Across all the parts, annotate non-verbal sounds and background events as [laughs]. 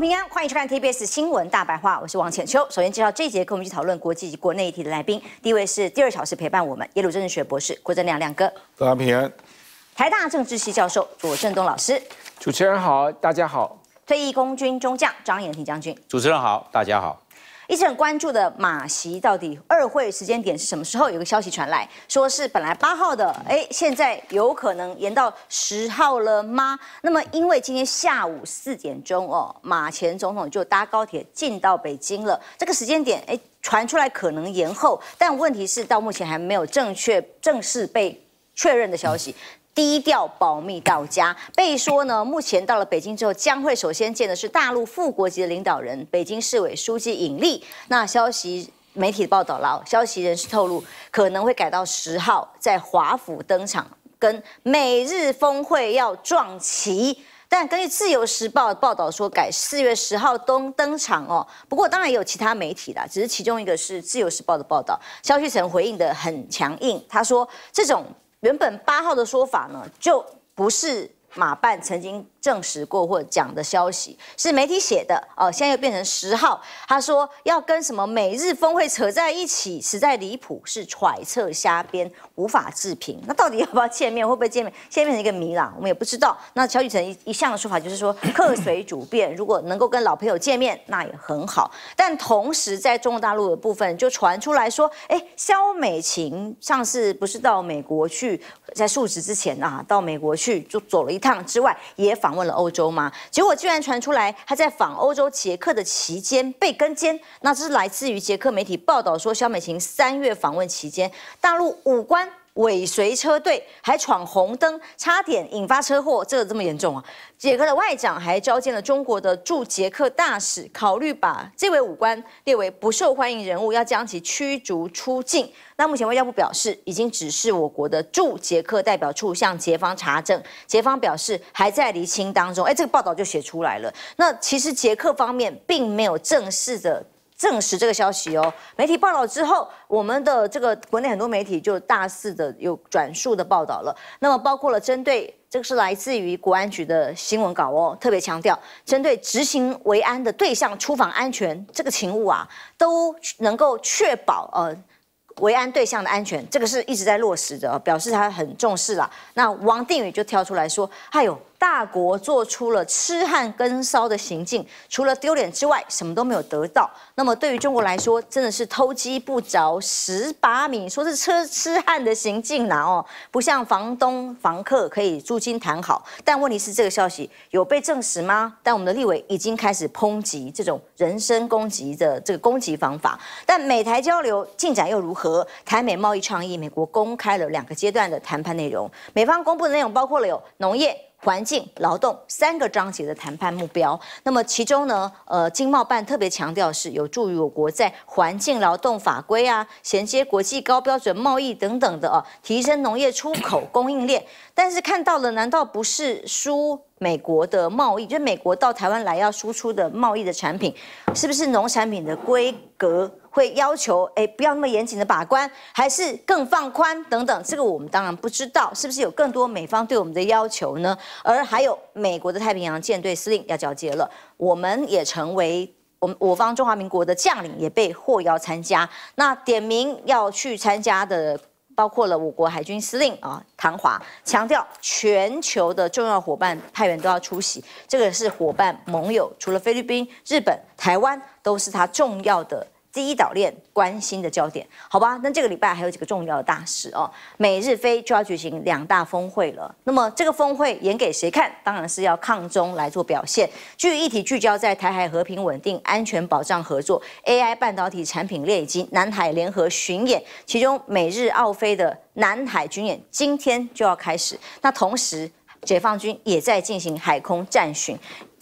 平安，欢迎收看 TBS 新闻大白话，我是王浅秋。首先介绍这一节跟我们去讨论国际及国内议题的来宾，第一位是第二小时陪伴我们耶鲁政治学博士郭正亮亮哥，大家平安。台大政治系教授左正东老师，主持人好，大家好。退役空军中将张延廷将军，主持人好，大家好。一直很关注的马席到底二会时间点是什么时候？有个消息传来说是本来八号的，哎，现在有可能延到十号了吗？那么，因为今天下午四点钟哦，马前总统就搭高铁进到北京了，这个时间点哎，传出来可能延后，但问题是到目前还没有正确、正式被确认的消息。低调保密到家，被说呢。目前到了北京之后，将会首先见的是大陆副国籍的领导人，北京市委书记尹力。那消息媒体报道啦，消息人士透露可能会改到十号在华府登场，跟美日峰会要撞齐。但根据《自由时报》报道说，改四月十号登登场哦。不过当然有其他媒体啦，只是其中一个是《自由时报》的报道。萧旭晨回应的很强硬，他说这种。原本八号的说法呢，就不是马办曾经。证实过或讲的消息是媒体写的哦，现在又变成十号，他说要跟什么美日峰会扯在一起，实在离谱，是揣测瞎编，无法置评。那到底要不要见面，会不会见面，现在变成一个谜了，我们也不知道。那乔宇成一向的说法就是说，[coughs] 客随主便，如果能够跟老朋友见面，那也很好。但同时，在中国大陆的部分就传出来说，哎，肖美琴上次不是到美国去，在述职之前啊，到美国去就走了一趟之外，也访。问了欧洲吗？结果居然传出来，他在访欧洲捷克的期间被跟监。那这是来自于捷克媒体报道说，肖美琴三月访问期间，大陆五官尾随车队还闯红灯，差点引发车祸，这个这么严重啊？捷克的外长还召见了中国的驻捷克大使，考虑把这位武官列为不受欢迎人物，要将其驱逐出境。那目前外交部表示，已经指示我国的驻捷克代表处向捷方查证，捷方表示还在厘清当中。哎，这个报道就写出来了。那其实捷克方面并没有正式的。证实这个消息哦，媒体报道之后，我们的这个国内很多媒体就大肆的有转述的报道了。那么包括了针对这个是来自于国安局的新闻稿哦，特别强调针对执行维安的对象出访安全这个勤务啊，都能够确保呃维安对象的安全，这个是一直在落实的，表示他很重视了。那王定宇就跳出来说，哎呦。大国做出了痴汉跟骚的行径，除了丢脸之外，什么都没有得到。那么对于中国来说，真的是偷鸡不着蚀把米，说是车痴汉的行径呐哦，不像房东房客可以租金谈好。但问题是，这个消息有被证实吗？但我们的立委已经开始抨击这种人身攻击的这个攻击方法。但美台交流进展又如何？台美贸易倡议，美国公开了两个阶段的谈判内容，美方公布的内容包括了有农业。环境、劳动三个章节的谈判目标。那么其中呢，呃，经贸办特别强调是有助于我国在环境、劳动法规啊，衔接国际高标准贸易等等的哦，提升农业出口供应链。但是看到了，难道不是输美国的贸易？就是美国到台湾来要输出的贸易的产品，是不是农产品的规格会要求？哎，不要那么严谨的把关，还是更放宽等等？这个我们当然不知道，是不是有更多美方对我们的要求呢？而还有美国的太平洋舰队司令要交接了，我们也成为我我方中华民国的将领，也被获邀参加。那点名要去参加的。包括了我国海军司令啊，唐华强调，全球的重要伙伴派员都要出席，这个是伙伴盟友，除了菲律宾、日本、台湾，都是他重要的。第一岛链关心的焦点，好吧？那这个礼拜还有几个重要的大事哦，美日非就要举行两大峰会了。那么这个峰会演给谁看？当然是要抗中来做表现。具体议题聚焦在台海和平稳定、安全保障合作、AI 半导体产品链以及南海联合巡演。其中美日澳菲的南海军演今天就要开始。那同时，解放军也在进行海空战巡。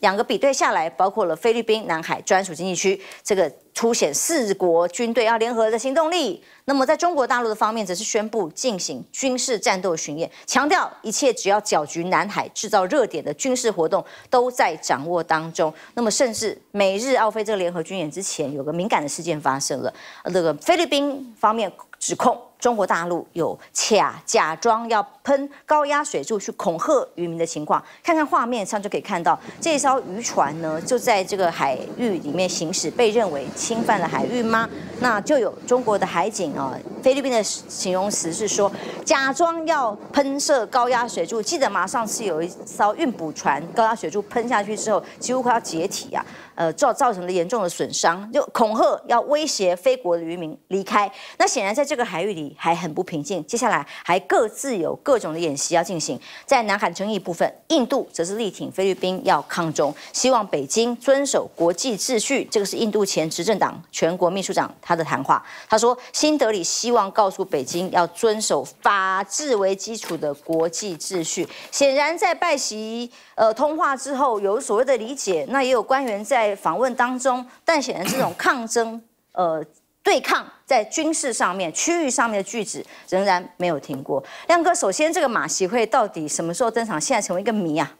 两个比对下来，包括了菲律宾南海专属经济区，这个凸显四国军队要联合的行动力。那么在中国大陆的方面，则是宣布进行军事战斗巡演，强调一切只要搅局南海、制造热点的军事活动都在掌握当中。那么，甚至美日澳菲这个联合军演之前，有个敏感的事件发生了，那个菲律宾方面指控中国大陆有假假装要。喷高压水柱去恐吓渔民的情况，看看画面上就可以看到，这艘渔船呢就在这个海域里面行驶，被认为侵犯了海域吗？那就有中国的海警啊，菲律宾的形容词是说假装要喷射高压水柱，记得吗？上次有一艘运补船，高压水柱喷下去之后几乎快要解体啊，呃造造成了严重的损伤，就恐吓要威胁菲国的渔民离开。那显然在这个海域里还很不平静，接下来还各自有各。各种的演习要进行，在南海争议部分，印度则是力挺菲律宾要抗中，希望北京遵守国际秩序。这个是印度前执政党全国秘书长他的谈话。他说，新德里希望告诉北京要遵守法治为基础的国际秩序。显然，在拜席呃通话之后有所谓的理解，那也有官员在访问当中，但显然这种抗争呃。对抗在军事上面、区域上面的句子仍然没有停过。亮哥，首先这个马习会到底什么时候登场？现在成为一个谜啊。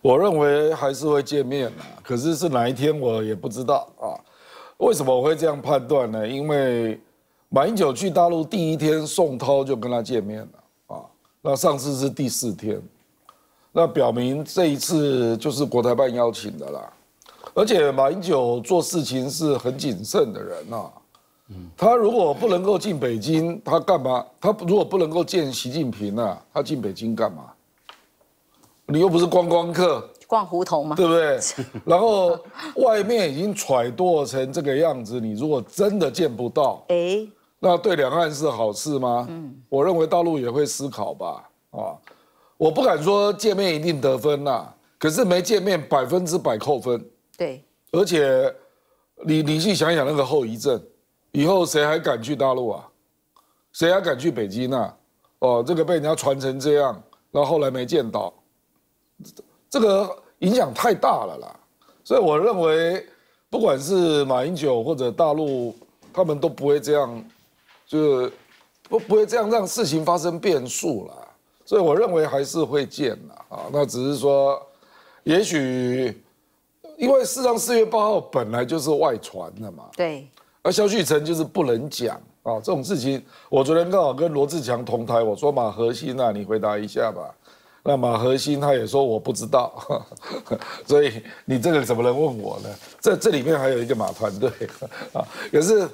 我认为还是会见面的，可是是哪一天我也不知道啊。为什么我会这样判断呢？因为马英九去大陆第一天，宋涛就跟他见面了啊。那上次是第四天，那表明这一次就是国台办邀请的啦。而且马英九做事情是很谨慎的人呐，他如果不能够进北京，他干嘛？他如果不能够见习近平啊？他进北京干嘛？你又不是观光客，逛胡同嘛，对不对？[laughs] 然后外面已经揣度成这个样子，你如果真的见不到，哎，那对两岸是好事吗？嗯，我认为大陆也会思考吧。啊，我不敢说见面一定得分呐，可是没见面百分之百扣分。对，而且你你去想想那个后遗症，以后谁还敢去大陆啊？谁还敢去北京啊？哦，这个被人家传成这样，然后后来没见到，这个影响太大了啦。所以我认为，不管是马英九或者大陆，他们都不会这样，就是不不会这样让事情发生变数啦。所以我认为还是会见啦。啊，那只是说，也许。因为事实上，四月八号本来就是外传的嘛。对。而萧旭成就是不能讲啊，这种事情，我昨天刚好跟罗志强同台，我说马和心啊，你回答一下吧。那马和心他也说我不知道，[laughs] 所以你这个怎么能问我呢？这这里面还有一个马团队啊。可是，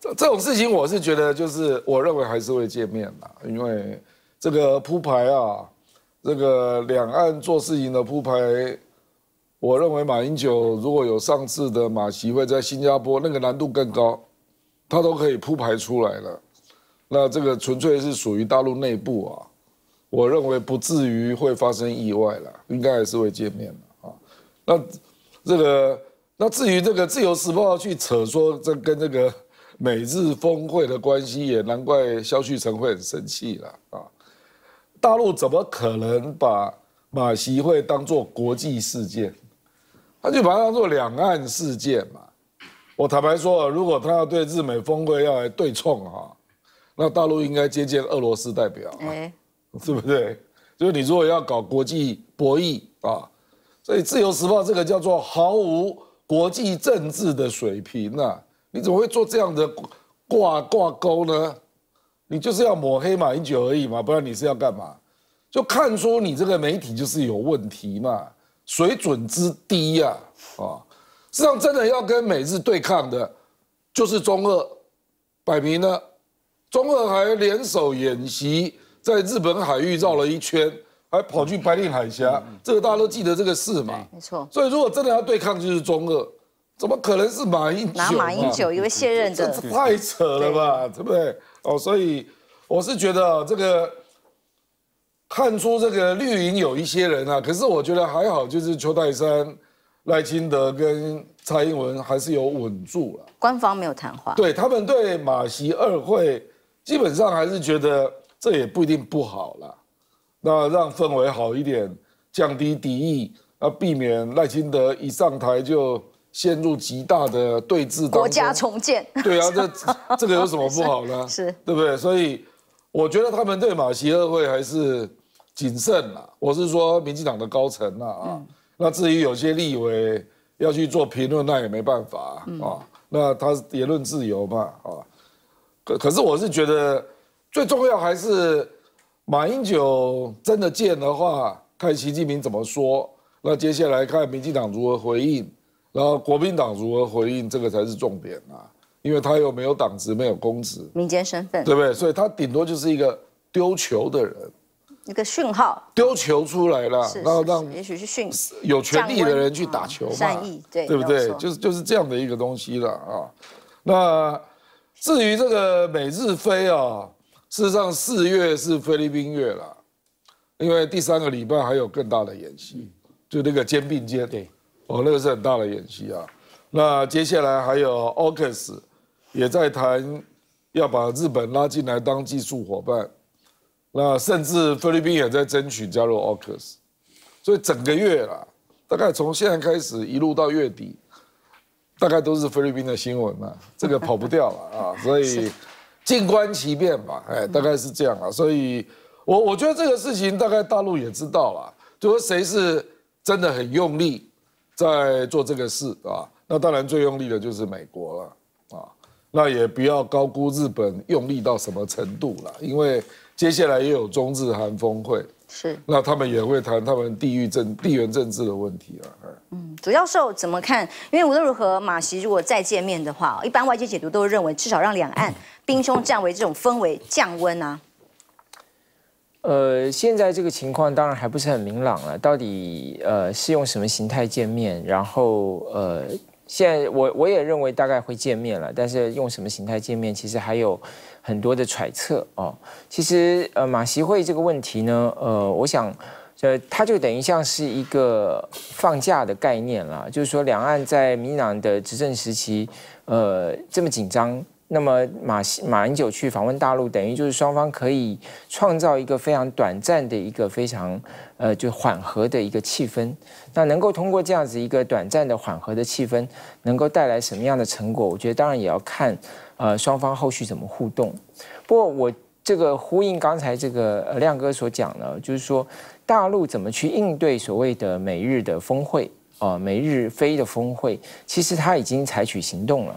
这这种事情我是觉得，就是我认为还是会见面嘛，因为这个铺排啊，这个两岸做事情的铺排。我认为马英九如果有上次的马席会在新加坡，那个难度更高，他都可以铺排出来了。那这个纯粹是属于大陆内部啊，我认为不至于会发生意外了，应该还是会见面的啊。那这个那至于这个《自由时报》去扯说这跟这个美日峰会的关系，也难怪肖旭成会很生气了啊。大陆怎么可能把马席会当做国际事件？那就把它当做两岸事件嘛。我坦白说如果他要对日美峰会要来对冲哈，那大陆应该接见俄罗斯代表，对不对？就是你如果要搞国际博弈啊，所以《自由时报》这个叫做毫无国际政治的水平啊，你怎么会做这样的挂挂钩呢？你就是要抹黑马英九而已嘛，不然你是要干嘛？就看出你这个媒体就是有问题嘛。水准之低呀！啊！事际上，真的要跟美日对抗的，就是中俄。摆明了，中俄还联手演习，在日本海域绕了一圈，还跑去白令海峡。这个大家都记得这个事嘛？没错。所以，如果真的要对抗，就是中俄。怎么可能是马英？拿马英九一位卸任者，这太扯了吧，对不对？哦，所以我是觉得这个。看出这个绿营有一些人啊，可是我觉得还好，就是邱泰山、赖清德跟蔡英文还是有稳住了。官方没有谈话，对他们对马席二会，基本上还是觉得这也不一定不好了。那让氛围好一点，降低敌意，啊，避免赖清德一上台就陷入极大的对峙。国家重建。对啊，这 [laughs] 这个有什么不好呢？是对不对？所以我觉得他们对马席二会还是。谨慎啦，我是说民进党的高层啦啊。那至于有些立委要去做评论，那也没办法啊。那他言论自由嘛啊？可可是我是觉得最重要还是马英九真的见的话，看习近平怎么说。那接下来看民进党如何回应，然后国民党如何回应，这个才是重点啊。因为他又没有党职，没有公职，民间身份，对不对？所以他顶多就是一个丢球的人。一个讯号丢球出来了，然后让也许是讯有权力的人去打球嘛，善意对对不对？就是就是这样的一个东西了啊。那至于这个美日飞啊，事实上四月是菲律宾月了，因为第三个礼拜还有更大的演习，就那个肩并肩，对，哦，那个是很大的演习啊。那接下来还有 OCS，也在谈要把日本拉进来当技术伙伴。那甚至菲律宾也在争取加入 OCS，所以整个月啦，大概从现在开始一路到月底，大概都是菲律宾的新闻嘛，这个跑不掉了 [laughs] 啊，所以静观其变吧，哎，大概是这样啊，所以我我觉得这个事情大概大陆也知道了，就说谁是真的很用力在做这个事，啊，那当然最用力的就是美国了啊，那也不要高估日本用力到什么程度了，因为。接下来又有中日韩峰会，是那他们也会谈他们地域政地缘政治的问题啊。嗯，主教授怎么看？因为无论如何，马习如果再见面的话，一般外界解读都认为至少让两岸兵凶战危这种氛围降温啊。呃，现在这个情况当然还不是很明朗了，到底呃是用什么形态见面，然后呃。现在我我也认为大概会见面了，但是用什么形态见面，其实还有很多的揣测哦。其实呃马习会这个问题呢，呃，我想呃它就等于像是一个放假的概念了，就是说两岸在民党的执政时期，呃这么紧张。那么马西马英九去访问大陆，等于就是双方可以创造一个非常短暂的一个非常呃就缓和的一个气氛。那能够通过这样子一个短暂的缓和的气氛，能够带来什么样的成果？我觉得当然也要看呃双方后续怎么互动。不过我这个呼应刚才这个亮哥所讲的，就是说大陆怎么去应对所谓的美日的峰会。呃美日菲的峰会，其实他已经采取行动了。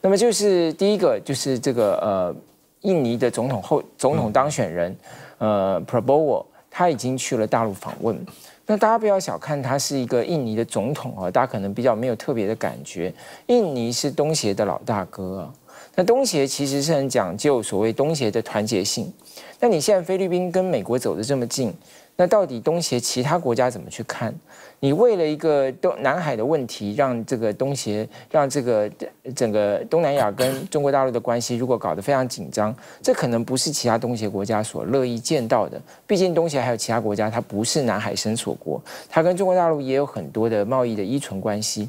那么就是第一个，就是这个呃，印尼的总统后总统当选人，呃 p r o b o w o 他已经去了大陆访问。那大家不要小看他是一个印尼的总统啊，大家可能比较没有特别的感觉。印尼是东协的老大哥啊，那东协其实是很讲究所谓东协的团结性。那你现在菲律宾跟美国走得这么近？那到底东协其他国家怎么去看？你为了一个东南海的问题，让这个东协，让这个整个东南亚跟中国大陆的关系，如果搞得非常紧张，这可能不是其他东协国家所乐意见到的。毕竟东协还有其他国家，它不是南海生索国，它跟中国大陆也有很多的贸易的依存关系。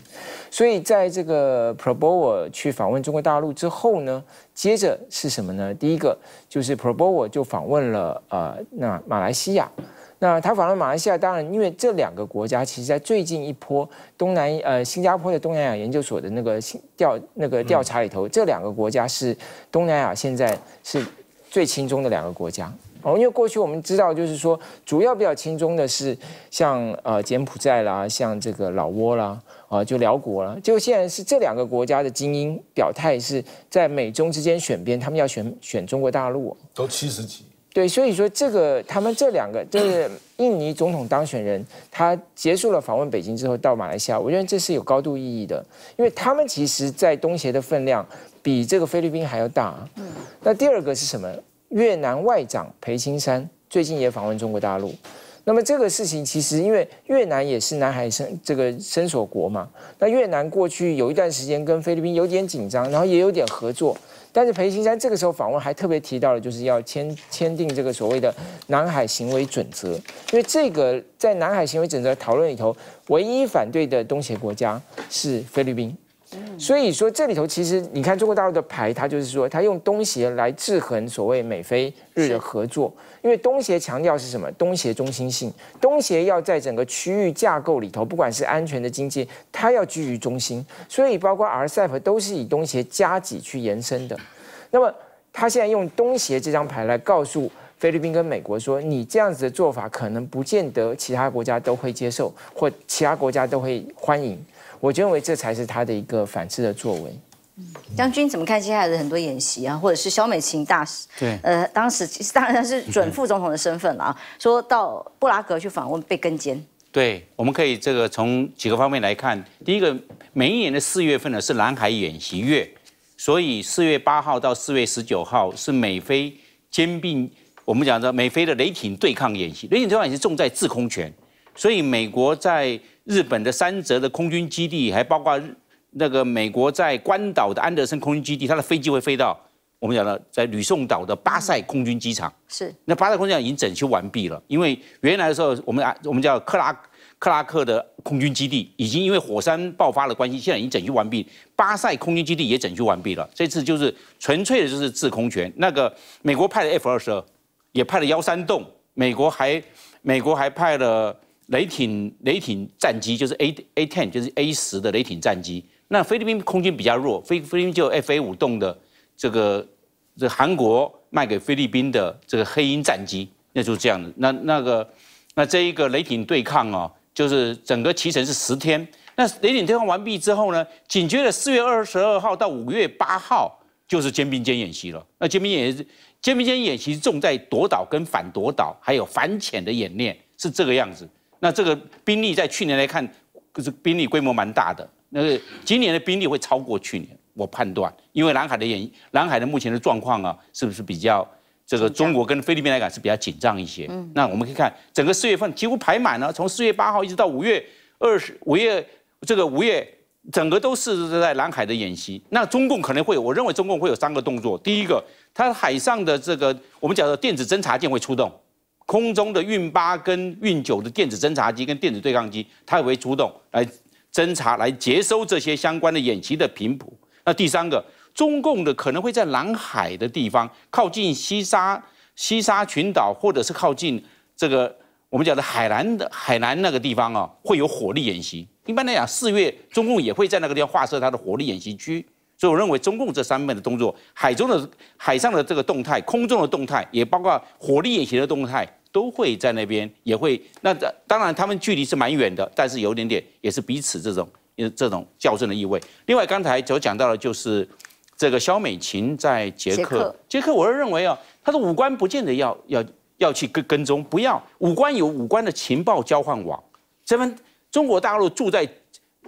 所以，在这个 p r o b o w o 去访问中国大陆之后呢，接着是什么呢？第一个就是 p r o b o w o 就访问了呃，那马来西亚。那他访问马来西亚，当然，因为这两个国家，其实在最近一波东南呃，新加坡的东南亚研究所的那个调那个调查里头，这两个国家是东南亚现在是最轻松的两个国家。哦，因为过去我们知道，就是说主要比较轻松的，是像呃柬埔寨啦，像这个老挝啦，啊，就辽国了。就现在是这两个国家的精英表态是在美中之间选边，他们要选选中国大陆。都七十几。对，所以说这个他们这两个就是 [clears throat] 印尼总统当选人，他结束了访问北京之后到马来西亚，我觉得这是有高度意义的，因为他们其实在东协的分量比这个菲律宾还要大。嗯，那第二个是什么？越南外长裴青山最近也访问中国大陆。那么这个事情其实因为越南也是南海生这个生索国嘛，那越南过去有一段时间跟菲律宾有点紧张，然后也有点合作。但是裴行山这个时候访问还特别提到了，就是要签签订这个所谓的南海行为准则，因为这个在南海行为准则讨论里头，唯一反对的东协国家是菲律宾。所以说这里头其实你看中国大陆的牌，它就是说它用东协来制衡所谓美菲日的合作，因为东协强调是什么？东协中心性，东协要在整个区域架构里头，不管是安全的经济，它要居于中心。所以包括 RCEP 都是以东协加几去延伸的。那么他现在用东协这张牌来告诉菲律宾跟美国说，你这样子的做法可能不见得其他国家都会接受，或其他国家都会欢迎。我认为这才是他的一个反制的作为。将军怎么看接下来的很多演习啊，或者是肖美琴大使？对，呃，当时其实当然是准副总统的身份了啊，说到布拉格去访问被跟监。对，我们可以这个从几个方面来看。第一个，每一年的四月份呢是南海演习月，所以四月八号到四月十九号是美菲兼并，我们讲的美菲的雷霆对抗演习，雷霆对抗演习重在制空权。所以美国在日本的三泽的空军基地，还包括那个美国在关岛的安德森空军基地，它的飞机会飞到我们讲的在吕宋岛的巴塞空军机场。是，那巴塞空军场已经整修完毕了，因为原来的时候我们啊我们叫克拉克拉克的空军基地，已经因为火山爆发的关系，现在已经整修完毕。巴塞空军基地也整修完毕了，这次就是纯粹的就是制空权，那个美国派的 F 二十二，也派了幺三栋，美国还美国还派了。雷霆雷霆战机就是 A a ten，就是 A 十的雷霆战机。那菲律宾空军比较弱，菲菲律宾就 F A 五栋的这个这韩国卖给菲律宾的这个黑鹰战机，那就是这样的。那那个那这一个雷霆对抗哦，就是整个骑程是十天。那雷霆对抗完毕之后呢，紧接着四月二十二号到五月八号就是肩并肩演习了。那肩并肩演习肩并肩演习重在夺岛跟反夺岛，还有反潜的演练是这个样子。那这个兵力在去年来看，可是兵力规模蛮大的。那个今年的兵力会超过去年，我判断，因为南海的演，南海的目前的状况啊，是不是比较这个中国跟菲律宾来讲是比较紧张一些？嗯，那我们可以看整个四月份几乎排满了，从四月八号一直到五月二十五月，这个五月整个都是在南海的演习。那中共可能会，我认为中共会有三个动作：第一个，它海上的这个我们讲的电子侦察舰会出动。空中的运八跟运九的电子侦察机跟电子对抗机，它也会出动来侦察、来接收这些相关的演习的频谱。那第三个，中共的可能会在南海的地方，靠近西沙、西沙群岛，或者是靠近这个我们讲的海南的海南那个地方啊，会有火力演习。一般来讲，四月中共也会在那个地方划设它的火力演习区。所以我认为，中共这三面的动作，海中的、海上的这个动态，空中的动态，也包括火力演习的动态。都会在那边，也会那当然他们距离是蛮远的，但是有点点也是彼此这种这种较真”的意味。另外，刚才所讲到的就是这个肖美琴在捷克，捷克，我是认为啊，他的五官不见得要要要去跟跟踪，不要五官有五官的情报交换网。这边中国大陆住在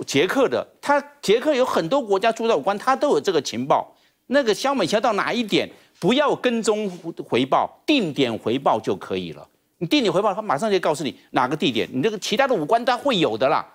捷克的，他捷克有很多国家住在五官，他都有这个情报。那个肖美乔到哪一点，不要跟踪回报，定点回报就可以了。你地点回报，他马上就告诉你哪个地点。你这个其他的五官他会有的啦。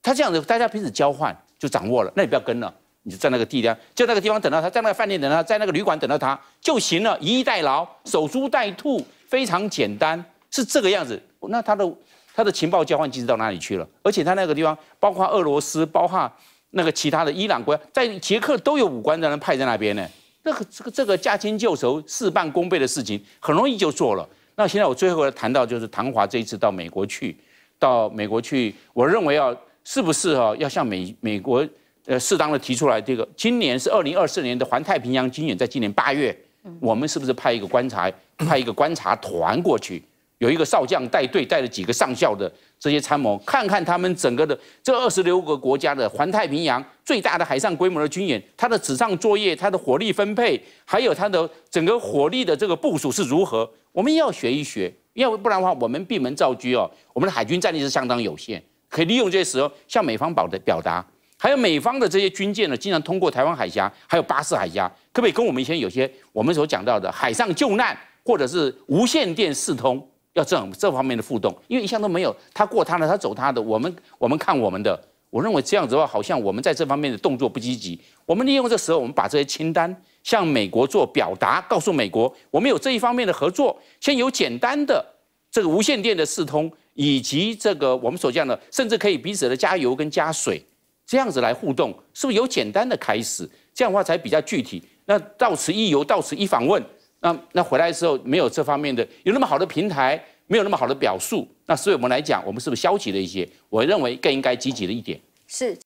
他这样子，大家彼此交换就掌握了。那你不要跟了，你就在那个地点，就那个地方等到他，在那个饭店等到他，在那个旅馆等到他就行了。以逸待劳，守株待兔，非常简单，是这个样子。那他的他的情报交换机制到哪里去了？而且他那个地方，包括俄罗斯，包括那个其他的伊朗国，家，在捷克都有武官的人派在那边呢。这个这个这个驾轻就熟，事半功倍的事情，很容易就做了。那现在我最后要谈到，就是唐华这一次到美国去，到美国去，我认为要是不是哈，要向美美国呃适当的提出来，这个今年是二零二四年的环太平洋军演，在今年八月，我们是不是派一个观察派一个观察团过去？有一个少将带队，带了几个上校的这些参谋，看看他们整个的这二十六个国家的环太平洋最大的海上规模的军演，它的纸上作业、它的火力分配，还有它的整个火力的这个部署是如何？我们要学一学，要不然的话，我们闭门造车哦。我们的海军战力是相当有限，可以利用这些时候，向美方表的表达，还有美方的这些军舰呢，经常通过台湾海峡，还有巴士海峡，可不可以跟我们以前有些我们所讲到的海上救难，或者是无线电视通？这种这方面的互动，因为一向都没有，他过他的，他走他的，我们我们看我们的。我认为这样子的话，好像我们在这方面的动作不积极。我们利用这时候，我们把这些清单向美国做表达，告诉美国，我们有这一方面的合作，先有简单的这个无线电的视通，以及这个我们所讲的，甚至可以彼此的加油跟加水，这样子来互动，是不是有简单的开始？这样的话才比较具体。那到此一游，到此一访问，那那回来的时候没有这方面的，有那么好的平台。没有那么好的表述，那所以我们来讲，我们是不是消极了一些？我认为更应该积极的一点是。